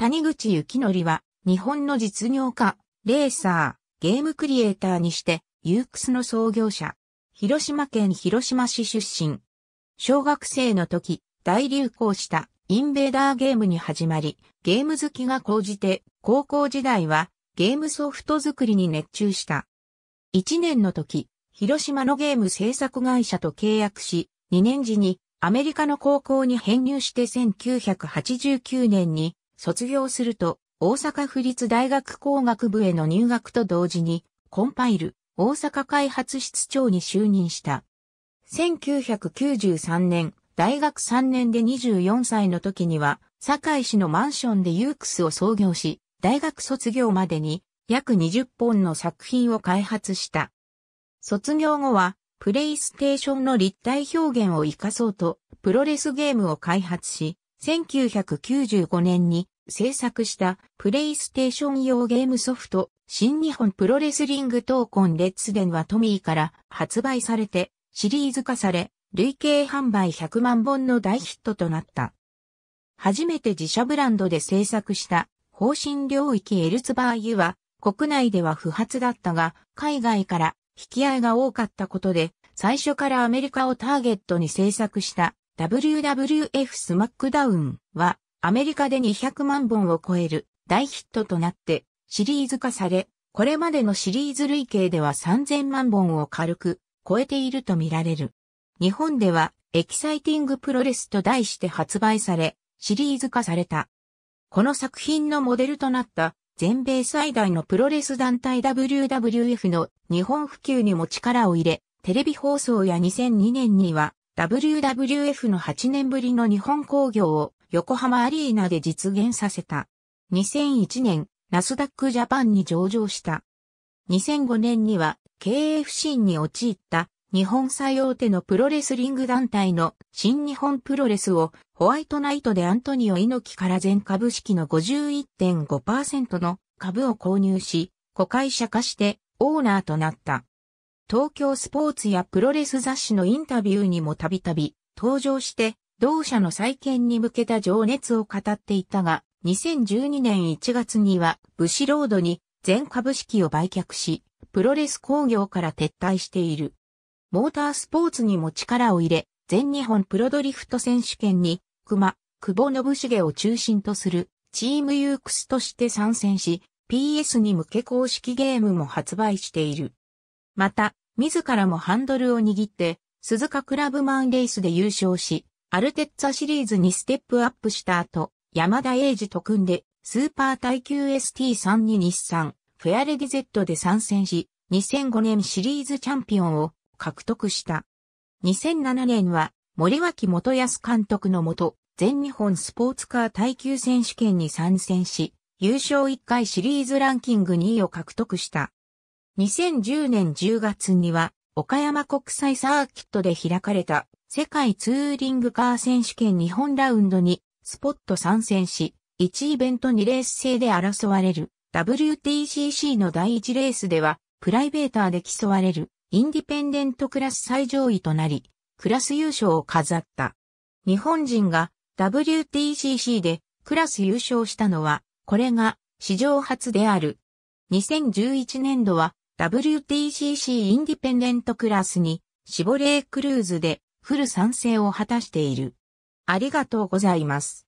谷口幸則は、日本の実業家、レーサー、ゲームクリエイターにして、ユークスの創業者。広島県広島市出身。小学生の時、大流行したインベーダーゲームに始まり、ゲーム好きが高じて、高校時代はゲームソフト作りに熱中した。1年の時、広島のゲーム制作会社と契約し、2年時にアメリカの高校に編入して1989年に卒業すると、大阪府立大学工学部への入学と同時に、コンパイル、大阪開発室長に就任した。1993年、大学3年で24歳の時には、堺市のマンションでユークスを創業し、大学卒業までに約20本の作品を開発した。卒業後は、プレイステーションの立体表現を活かそうと、プロレスゲームを開発し、1995年に制作したプレイステーション用ゲームソフト、新日本プロレスリング闘魂レッツデンはトミーから発売されてシリーズ化され、累計販売100万本の大ヒットとなった。初めて自社ブランドで制作した方針領域エルツバーユは国内では不発だったが海外から引き合いが多かったことで最初からアメリカをターゲットに制作した WWF スマックダウンはアメリカで200万本を超える大ヒットとなってシリーズ化され、これまでのシリーズ累計では3000万本を軽く超えているとみられる。日本ではエキサイティングプロレスと題して発売され、シリーズ化された。この作品のモデルとなった全米最大のプロレス団体 WWF の日本普及にも力を入れ、テレビ放送や2002年には WWF の8年ぶりの日本興行を横浜アリーナで実現させた。2001年、ナスダックジャパンに上場した。2005年には経営不振に陥った日本最大手のプロレスリング団体の新日本プロレスをホワイトナイトでアントニオ猪木から全株式の51.5%の株を購入し、子会社化してオーナーとなった。東京スポーツやプロレス雑誌のインタビューにもたびたび登場して同社の再建に向けた情熱を語っていたが、2012年1月には、武士ロードに全株式を売却し、プロレス工業から撤退している。モータースポーツにも力を入れ、全日本プロドリフト選手権に、熊、久保信重を中心とする、チームユークスとして参戦し、PS に向け公式ゲームも発売している。また、自らもハンドルを握って、鈴鹿クラブマンレースで優勝し、アルテッツァシリーズにステップアップした後、山田英二と組んで、スーパー耐久 ST3 に日産、フェアレディ Z で参戦し、2005年シリーズチャンピオンを獲得した。2007年は森脇元康監督のもと、全日本スポーツカー耐久選手権に参戦し、優勝1回シリーズランキング2位を獲得した。2010年10月には、岡山国際サーキットで開かれた世界ツーリングカー選手権日本ラウンドにスポット参戦し、1イベント2レース制で争われる WTCC の第1レースではプライベーターで競われるインディペンデントクラス最上位となり、クラス優勝を飾った。日本人が WTCC でクラス優勝したのは、これが史上初である。2011年度は WTCC インディペンデントクラスにシボレークルーズでフル賛成を果たしている。ありがとうございます。